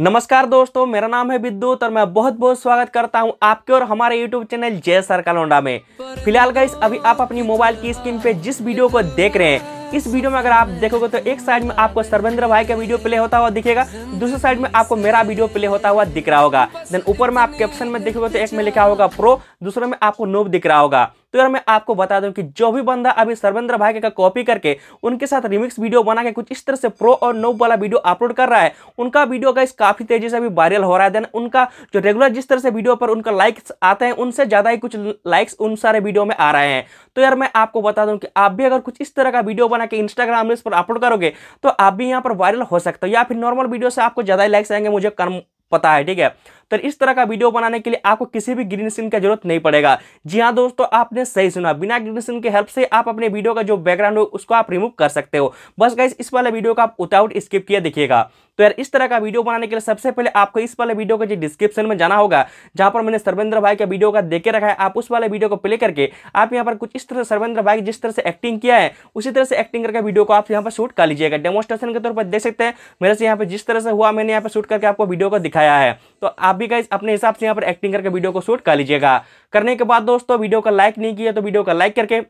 नमस्कार दोस्तों मेरा नाम है विद्युत और मैं बहुत बहुत स्वागत करता हूं आपके और हमारे YouTube चैनल जय सर कालोंडा में फिलहाल गाइस अभी आप अपनी मोबाइल की स्क्रीन पे जिस वीडियो को देख रहे हैं इस वीडियो में अगर आप देखोगे तो एक साइड में आपको सर्वेंद्र भाई का वीडियो प्ले होता हुआ दिखेगा दूसरे साइड में आपको मेरा वीडियो प्ले होता हुआ दिख रहा होगा देन ऊपर में आप कैप्शन में देखोगे तो एक में लिखा होगा प्रो दूसरे में आपको नोब दिख रहा होगा तो यार मैं आपको बता दूं कि जो भी बंदा अभी सर्वेंद्र भाई का कॉपी करके उनके साथ रिमिक्स वीडियो बना के कुछ इस तरह से प्रो और नोब वाला वीडियो अपलोड कर रहा है उनका वीडियो का काफ़ी तेजी से अभी वायरल हो रहा है देन उनका जो रेगुलर जिस तरह से वीडियो पर उनका लाइक्स आते हैं उनसे ज़्यादा ही कुछ लाइक्स उन सारे वीडियो में आ रहे हैं तो यार मैं आपको बता दूं कि आप भी अगर कुछ इस तरह का वीडियो बना के इंस्टाग्राम रिल्स पर अपलोड करोगे तो आप भी यहाँ पर वायरल हो सकते हो या फिर नॉर्मल वीडियो से आपको ज़्यादा लाइक्स आएंगे मुझे कर्म पता है ठीक है तो इस तरह का वीडियो बनाने के लिए आपको किसी भी ग्रीन स्क्रीन का जरूरत नहीं पड़ेगा जी हाँ दोस्तों आपने सही सुना बिना ग्रीन स्क्रीन के हेल्प से आप अपने वीडियो का जो बैकग्राउंड हो उसको आप रिमूव कर सकते हो बस गाइस इस वाले वीडियो का आप उताउट स्किप किया दिखेगा तो यार इस तरह का वीडियो बनाने के लिए सबसे पहले आपको इस वाले वीडियो के जो डिस्क्रिप्शन में जाना होगा जहां पर मैंने सर्वेंद्र भाई का वीडियो का देखे रखा है आप उस वाले वीडियो को प्ले करके आप यहां पर कुछ इस तरह सर्वेंद्र भाई जिस तरह से एक्टिंग किया है उसी तरह से एक्टिंग करके वीडियो को आप यहाँ पर शूट कर लीजिएगा डेमोस्ट्रेशन के तौर पर देख सकते हैं मेरे से यहाँ पर जिस तरह से हुआ मैंने यहाँ पर शूट करके आपको वीडियो को दिखाया है तो आप भी गाइज अपने हिसाब से यहाँ पर एक्टिंग करके वीडियो को शूट कर लीजिएगा करने के बाद दोस्तों वीडियो का लाइक नहीं किया तो वीडियो का लाइक करके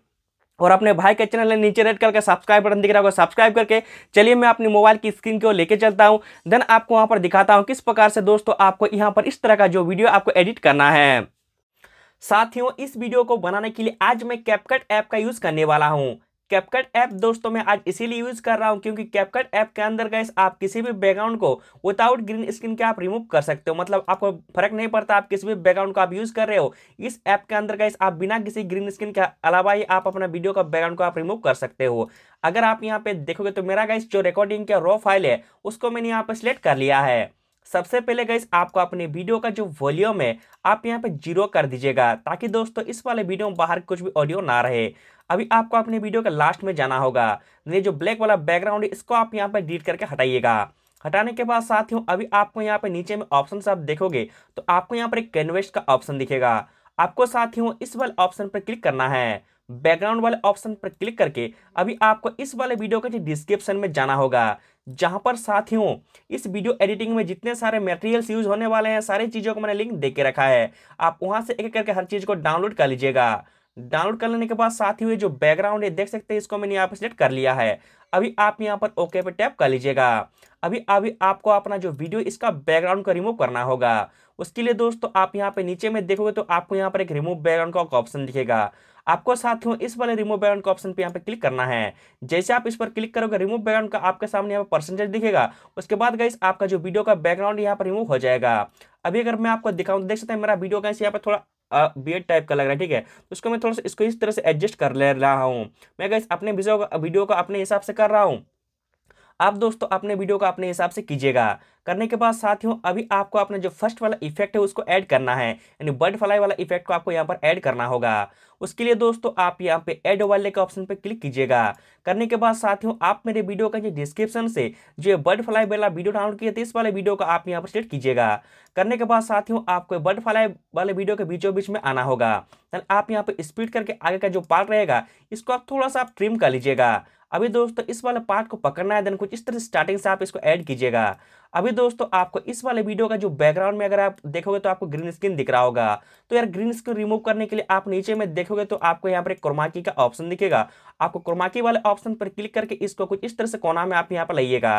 और अपने भाई के चैनल नीचे रेड करके सब्सक्राइब बटन दिख रहा होगा सब्सक्राइब करके चलिए मैं अपनी मोबाइल की स्क्रीन को लेके चलता हूँ देन आपको वहाँ पर दिखाता हूँ किस प्रकार से दोस्तों आपको यहाँ पर इस तरह का जो वीडियो आपको एडिट करना है साथियों इस वीडियो को बनाने के लिए आज मैं कैपकट ऐप का यूज़ करने वाला हूँ कैपकट ऐप दोस्तों मैं आज इसीलिए यूज कर रहा हूँ क्योंकि कैपकट ऐप के अंदर गए आप किसी भी बैकग्राउंड को विदाउट ग्रीन स्क्रीन के आप रिमूव कर सकते हो मतलब आपको फर्क नहीं पड़ता आप किसी भी बैकग्राउंड को आप यूज कर रहे हो इस ऐप के अंदर गए आप बिना किसी ग्रीन स्क्रीन के अलावा ही आप अपना वीडियो का बैकग्राउंड को आप रिमूव कर सकते हो अगर आप यहाँ पे देखोगे तो मेरा गाइस जो रिकॉर्डिंग का रॉ फाइल है उसको मैंने यहाँ पे सिलेक्ट कर लिया है सबसे पहले गाइस आपको अपने वीडियो का जो वॉल्यूम है आप यहाँ पे जीरो कर दीजिएगा ताकि दोस्तों इस वाले वीडियो में बाहर कुछ भी ऑडियो ना रहे अभी आपको अपने वीडियो के लास्ट में जाना होगा ये जो ब्लैक वाला बैकग्राउंड है इसको आप यहाँ पर डिलीट करके हटाइएगा हटाने के बाद साथियों अभी आपको यहाँ पे नीचे में ऑप्शन आप देखोगे तो आपको यहाँ पर एक कैनवेस्ट का ऑप्शन दिखेगा आपको साथियों इस वाले ऑप्शन पर क्लिक करना है बैकग्राउंड वाले ऑप्शन पर क्लिक करके अभी आपको इस वाले वीडियो के डिस्क्रिप्शन में जाना होगा जहां पर साथियों इस वीडियो एडिटिंग में जितने सारे मटेरियल्स यूज होने वाले हैं सारी चीज़ों को मैंने लिंक दे के रखा है आप वहां से एक एक करके हर चीज़ को डाउनलोड कर लीजिएगा डाउनलोड कर लेने के बाद साथ ही जो बैकग्राउंड है देख सकते हैं इसको मैंने यहाँ पर सिलेक्ट कर लिया है अभी आप यहाँ पर ओके पे टैप कर लीजिएगा अभी अभी आपको अपना जो वीडियो इसका बैकग्राउंड को रिमूव करना होगा उसके लिए दोस्तों आप यहाँ पे नीचे में देखोगे तो आपको यहाँ पर एक रिमूव बैकग्राउंड का ऑप्शन दिखेगा आपको साथियों इस वाले रिमूव बैकग्राउंड का ऑप्शन पे यहाँ पे क्लिक करना है जैसे आप इस पर क्लिक करोगे रिमूव बैकग्राउंड का आपके सामने यहाँ पर परसेंटेज दिखेगा उसके बाद गाइस आपका जो वीडियो का बैकग्राउंड यहाँ पर रिमूव हो जाएगा अभी अगर मैं आपको दिखाऊँ तो देख सकते हैं मेरा वीडियो गाइस यहाँ पर थोड़ा बियड टाइप का लग रहा है ठीक है तो उसको मैं थोड़ा सा इसको इस तरह से एडजस्ट कर ले रहा हूँ मैं गैस अपने वीडियो वीडियो का अपने हिसाब से कर रहा हूँ आप दोस्तों अपने वीडियो को अपने हिसाब से कीजिएगा करने के बाद साथियों अभी आपको अपना जो फर्स्ट वाला इफेक्ट है उसको ऐड करना है यानी बर्ड फ्लाई वाला इफेक्ट को आपको यहाँ पर ऐड करना होगा उसके लिए दोस्तों आप यहाँ पे ऐड वाले के ऑप्शन पे क्लिक कीजिएगा करने के बाद साथियों आप मेरे वीडियो का जो डिस्क्रिप्शन से जो बर्ड फ्लाई वाला वीडियो डाउनलोड किया था इस वाले वीडियो को आप यहाँ पर सेलेक्ट कीजिएगा करने के बाद साथियों आपको बर्ड फ्लाई वाले वीडियो के बीचों बीच में आना होगा आप यहाँ पे स्पीड करके आगे का जो पार्ट रहेगा इसको आप थोड़ा सा आप ट्रिम कर लीजिएगा अभी दोस्तों इस वाले पार्ट को पकड़ना है देन कुछ इस तरह से स्टार्टिंग से आप इसको ऐड कीजिएगा अभी दोस्तों आपको इस वाले वीडियो का जो बैकग्राउंड में अगर आप देखोगे तो आपको ग्रीन स्क्रीन दिख रहा होगा तो यार ग्रीन स्क्रीन रिमूव करने के लिए आप नीचे में देखोगे तो आपको यहाँ पर एक क्रोमाकी का ऑप्शन दिखेगा आपको क्रोमाकी वाले ऑप्शन पर क्लिक करके इसको कुछ इस तरह से कोना में आप यहाँ पर लाइएगा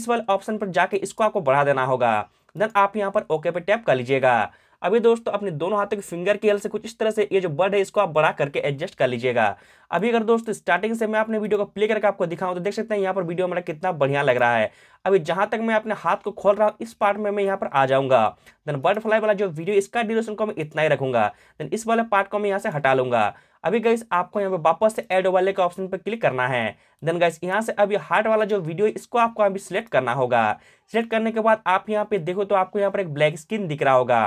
इस वाले ऑप्शन पर जाके इसको आपको बढ़ा देना होगा देन आप यहाँ पर ओके पे टैप कर लीजिएगा अभी दोस्तों अपने दोनों हाथों के फिंगर की हेल्प से कुछ इस तरह से ये जो बर्ड है इसको आप बड़ा करके एडजस्ट कर लीजिएगा अभी अगर दोस्तों स्टार्टिंग से मैं अपने वीडियो को प्ले करके आपको दिखाऊं तो देख सकते हैं यहाँ पर वीडियो मेरा कितना बढ़िया लग रहा है अभी जहां तक मैं अपने हाथ को खोल रहा हूँ इस पार्ट में मैं यहाँ पर आ जाऊंगा देन फ्लाई वाला जो वीडियो इसका ड्यूरेशन को मैं इतना ही रखूंगा देन इस वाले पार्ट को मैं यहाँ से हटा लूंगा अभी गाइस आपको यहाँ पे वापस से एड वाले के ऑप्शन पर क्लिक करना है देन गाइस यहाँ से अभी हार्ट वाला जो वीडियो इसको आपको अभी सिलेक्ट करना होगा सिलेक्ट करने के बाद आप यहाँ पे देखो तो आपको यहाँ पर एक ब्लैक स्किन दिख रहा होगा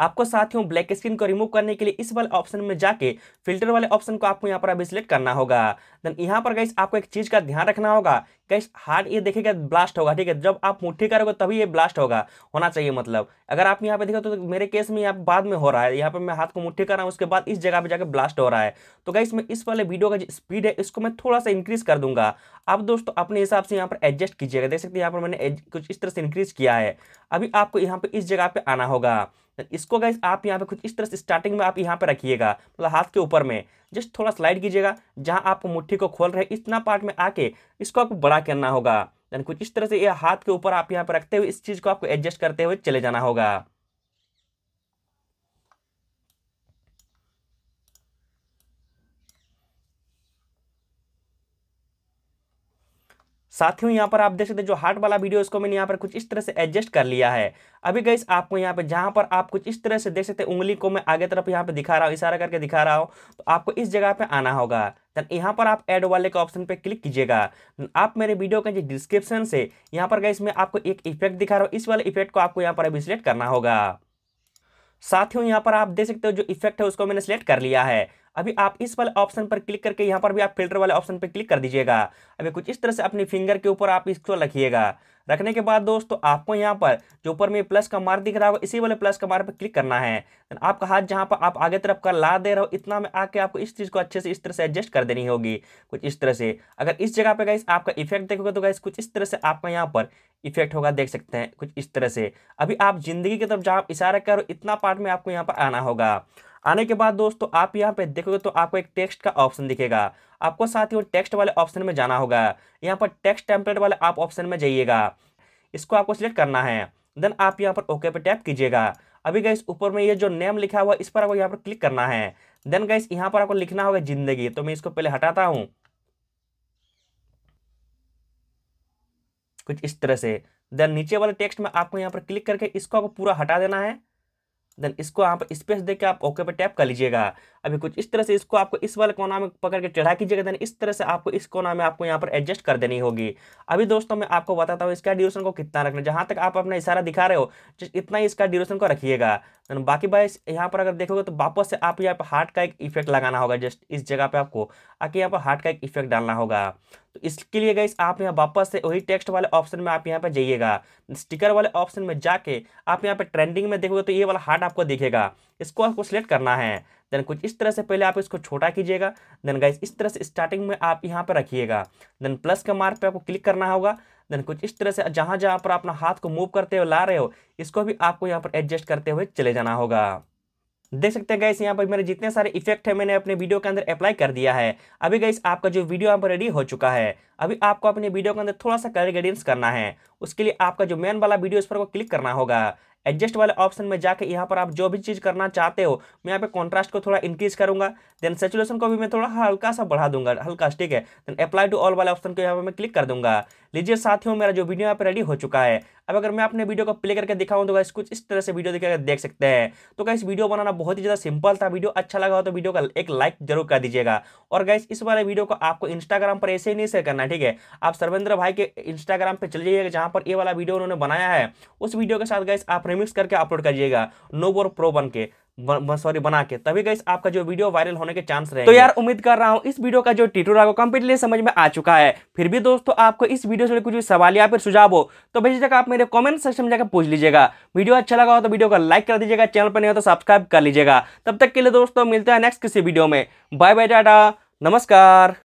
आपको साथियों ब्लैक स्क्रीन को रिमूव करने के लिए इस वाले ऑप्शन में जाके फिल्टर वाले ऑप्शन को आपको यहाँ पर अभी सिलेक्ट करना होगा देन यहाँ पर गैस आपको एक चीज का ध्यान रखना होगा गैस हार्ड ये देखेगा ब्लास्ट होगा ठीक है जब आप मुठ्ठी करोगे तभी ये ब्लास्ट होगा होना चाहिए मतलब अगर आप यहाँ पे देखो तो मेरे केस में यहाँ बाद में हो रहा है यहाँ पर मैं हाथ को मुठ्ठी कर रहा हूँ उसके बाद इस जगह पर जाकर ब्लास्ट हो रहा है तो गैस मैं इस वाले वीडियो का स्पीड है इसको मैं थोड़ा सा इंक्रीज कर दूंगा आप दोस्तों अपने हिसाब से यहाँ पर एडजस्ट कीजिएगा देख सकते हैं यहाँ पर मैंने कुछ इस तरह से इंक्रीज किया है अभी आपको यहाँ पर इस जगह पर आना होगा तो इसको गाइस आप यहाँ पे कुछ इस तरह से स्टार्टिंग में आप यहाँ पे रखिएगा मतलब हाथ के ऊपर में जस्ट थोड़ा स्लाइड कीजिएगा जहाँ आप मुट्ठी को खोल रहे इतना पार्ट में आके इसको आपको बड़ा करना होगा यानी कुछ इस तरह से ये हाथ के ऊपर आप यहाँ पर रखते हुए इस चीज़ को आपको एडजस्ट करते हुए चले जाना होगा साथियों यहाँ पर आप देख सकते हैं जो हार्ट वाला वीडियो इसको मैंने यहाँ पर कुछ इस तरह से एडजस्ट कर लिया है अभी गई आपको यहाँ पे जहाँ पर आप कुछ इस तरह से देख सकते हैं उंगली को मैं आगे तरफ यहाँ पे दिखा रहा हूँ इशारा करके दिखा रहा हूँ तो आपको इस जगह पे आना होगा दैन यहाँ पर आप एड वाले के ऑप्शन पे क्लिक कीजिएगा आप मेरे वीडियो के डिस्क्रिप्शन से यहाँ पर गई मैं आपको एक इफेक्ट दिखा रहा हूँ इस वाले इफेक्ट को आपको यहाँ पर अभी सिलेक्ट करना होगा साथियों यहाँ पर आप देख सकते हो जो इफेक्ट है उसको मैंने सेलेक्ट कर लिया है अभी आप इस वाले ऑप्शन पर क्लिक करके यहाँ पर भी आप फिल्टर वाले ऑप्शन पर क्लिक कर दीजिएगा अभी कुछ इस तरह से अपनी फिंगर के ऊपर आप इसको रखिएगा रखने के बाद दोस्तों आपको यहाँ पर जो ऊपर में प्लस का मार्ग दिख रहा होगा इसी वाले प्लस का मार्ग पर क्लिक करना है आपका हाथ जहाँ पर आप आगे तरफ का ला दे रहे हो इतना में आके आपको इस चीज़ को अच्छे से इस तरह से एडजस्ट कर देनी होगी कुछ इस तरह से अगर इस जगह पर गाइस आपका इफेक्ट देखोगे तो गाइस कुछ इस तरह से आपका यहाँ पर इफेक्ट होगा देख सकते हैं कुछ इस तरह से अभी आप जिंदगी की तरफ जहाँ इशारा करो इतना पार्ट में आपको यहाँ पर आना होगा आने के बाद दोस्तों आप यहाँ पे देखोगे तो आपको एक टेक्स्ट का ऑप्शन दिखेगा आपको साथ ही और टेक्स्ट वाले ऑप्शन में जाना होगा यहाँ पर टेक्स्ट टेम्पलेट वाले आप ऑप्शन में जाइएगा इसको आपको सिलेक्ट करना है देन आप यहाँ पर ओके पे टैप कीजिएगा अभी गैस ऊपर में ये जो नेम लिखा हुआ इस पर आपको यहाँ पर क्लिक करना है देन गैस यहाँ पर आपको लिखना होगा जिंदगी तो मैं इसको पहले हटाता हूँ कुछ इस तरह से देन नीचे वाले टेक्स्ट में आपको यहाँ पर क्लिक करके इसको आपको पूरा हटा देना है देन इसको आप स्पेस देके आप ओके पे टैप कर लीजिएगा अभी कुछ इस तरह से इसको आपको इस वाले कोना में पकड़ के चढ़ा कीजिएगा देन इस तरह से आपको इस कोना में आपको यहाँ पर एडजस्ट कर देनी होगी अभी दोस्तों मैं आपको बताता हूँ इसका ड्यूरेशन को कितना रखना जहाँ तक आप अपना इशारा दिखा रहे हो जस्ट इतना ही इसका ड्यूरेशन को रखिएगा बाकी भाई यहाँ पर अगर देखोगे तो वापस से आप यहाँ पर हार्ट का एक इफेक्ट लगाना होगा जस्ट इस जगह पर आपको आके यहाँ पर हार्ट का एक इफेक्ट डालना होगा तो इसके लिए गई आप यहाँ वापस से वही टेक्स्ट वाले ऑप्शन में आप यहाँ पर जाइएगा स्टिकर वाले ऑप्शन में जाके आप यहाँ पर ट्रेंडिंग में देखोगे तो ये वाला हार्ट आपको दिखेगा इसको आपको सिलेक्ट करना है देन कुछ इस तरह से पहले आप इसको छोटा कीजिएगा देन गाइस इस तरह से स्टार्टिंग में आप यहाँ पर रखिएगा देन प्लस के मार्क पे आपको क्लिक करना होगा देन कुछ इस तरह से जहाँ जहाँ पर अपना हाथ को मूव करते हो ला रहे हो इसको भी आपको यहाँ पर एडजस्ट करते हुए चले जाना होगा देख सकते हैं गैस यहाँ पर मेरे जितने सारे इफेक्ट है मैंने अपने वीडियो के अंदर अप्लाई कर दिया है अभी गैस आपका जो वीडियो यहाँ पर रेडी हो चुका है अभी आपको अपने वीडियो के अंदर थोड़ा सा कलर गाइडेंस करना है उसके लिए आपका जो मेन वाला वीडियो इस पर को क्लिक करना होगा एडजस्ट वाले ऑप्शन में जाकर यहाँ पर आप जो भी चीज़ करना चाहते हो मैं यहाँ पे कॉन्ट्रास्ट को थोड़ा इंक्रीज करूँगा देन सेचुलेशन को भी मैं थोड़ा हल्का सा बढ़ा दूंगा हल्का ठीक है देन अप्लाई टू ऑल वाले ऑप्शन को यहाँ पर मैं क्लिक कर दूंगा लीजिए साथियों मेरा जो वीडियो यहाँ पर रेडी हो चुका है अब अगर मैं अपने वीडियो को प्ले करके दिखाऊँ तो कुछ इस तरह से वीडियो देखकर देख सकते हैं तो गाइस वीडियो बनाना बहुत ही ज़्यादा सिंपल था वीडियो अच्छा लगा हो तो वीडियो का एक लाइक जरूर कर दीजिएगा और गाइस इस वाले वीडियो को आपको इंस्टाग्राम पर ऐसे ही नहीं शेयर करना ठीक है आप सर्वेंद्र भाई के इंस्टाग्राम पर चले जाइएगा जहाँ पर ये वाला वीडियो उन्होंने बनाया है उस वीडियो के साथ गाइस आप रिमिक्स करके अपलोड करिएगा नो प्रो बन के सॉरी बना के तभी गई आपका जो वीडियो वायरल होने के चांस रहे तो यार उम्मीद कर रहा हूँ इस वीडियो का जो टीटो रहा कंप्लीटली समझ में आ चुका है फिर भी दोस्तों आपको इस वीडियो से कुछ भी सवाल या फिर सुझाव हो तो भेजिए आप मेरे कमेंट सेक्शन में जाकर पूछ लीजिएगा वीडियो अच्छा लगा हो तो वीडियो को लाइक कर दीजिएगा चैनल पर नहीं हो तो सब्सक्राइब कर लीजिएगा तब तक के लिए दोस्तों मिलते हैं नेक्स्ट किसी वीडियो में बाय बाय टाटा नमस्कार